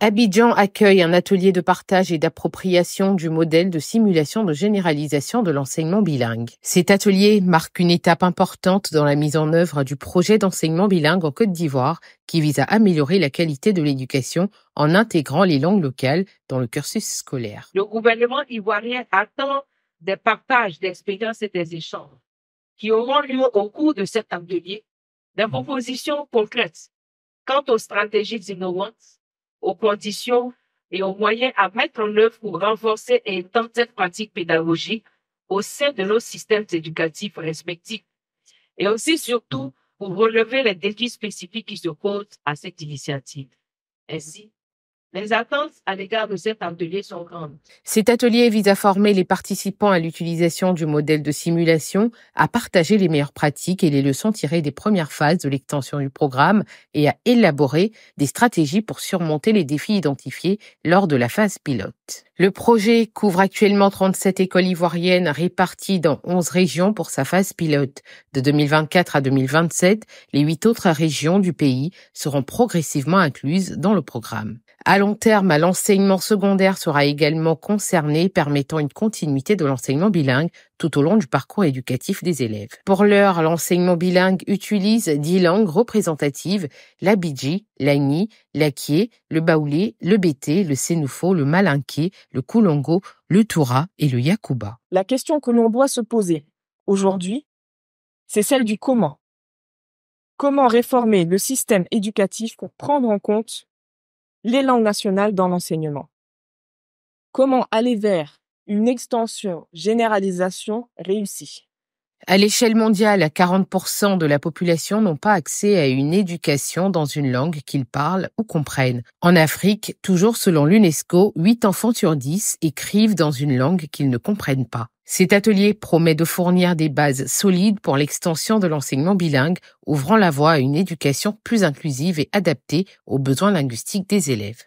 Abidjan accueille un atelier de partage et d'appropriation du modèle de simulation de généralisation de l'enseignement bilingue. Cet atelier marque une étape importante dans la mise en œuvre du projet d'enseignement bilingue en Côte d'Ivoire qui vise à améliorer la qualité de l'éducation en intégrant les langues locales dans le cursus scolaire. Le gouvernement ivoirien attend des partages d'expériences et des échanges qui auront lieu au cours de cet atelier, des propositions concrètes quant aux stratégies innovantes aux conditions et aux moyens à mettre en œuvre pour renforcer et étendre cette pratique pédagogique au sein de nos systèmes éducatifs respectifs et aussi surtout pour relever les défis spécifiques qui se posent à cette initiative. Ainsi, les attentes à l'égard de cet atelier sont grandes. Cet atelier vise à former les participants à l'utilisation du modèle de simulation, à partager les meilleures pratiques et les leçons tirées des premières phases de l'extension du programme et à élaborer des stratégies pour surmonter les défis identifiés lors de la phase pilote. Le projet couvre actuellement 37 écoles ivoiriennes réparties dans 11 régions pour sa phase pilote. De 2024 à 2027, les huit autres régions du pays seront progressivement incluses dans le programme. À long terme, l'enseignement secondaire sera également concerné, permettant une continuité de l'enseignement bilingue tout au long du parcours éducatif des élèves. Pour l'heure, l'enseignement bilingue utilise dix langues représentatives, l'abidji, lagni, l'akie, le baoulé, le bété, le sénoufo, le malinké, le koulongo, le toura et le yakuba. La question que l'on doit se poser aujourd'hui, c'est celle du comment. Comment réformer le système éducatif pour prendre en compte les langues nationales dans l'enseignement. Comment aller vers une extension, généralisation réussie à l'échelle mondiale, 40% de la population n'ont pas accès à une éducation dans une langue qu'ils parlent ou comprennent. En Afrique, toujours selon l'UNESCO, 8 enfants sur 10 écrivent dans une langue qu'ils ne comprennent pas. Cet atelier promet de fournir des bases solides pour l'extension de l'enseignement bilingue, ouvrant la voie à une éducation plus inclusive et adaptée aux besoins linguistiques des élèves.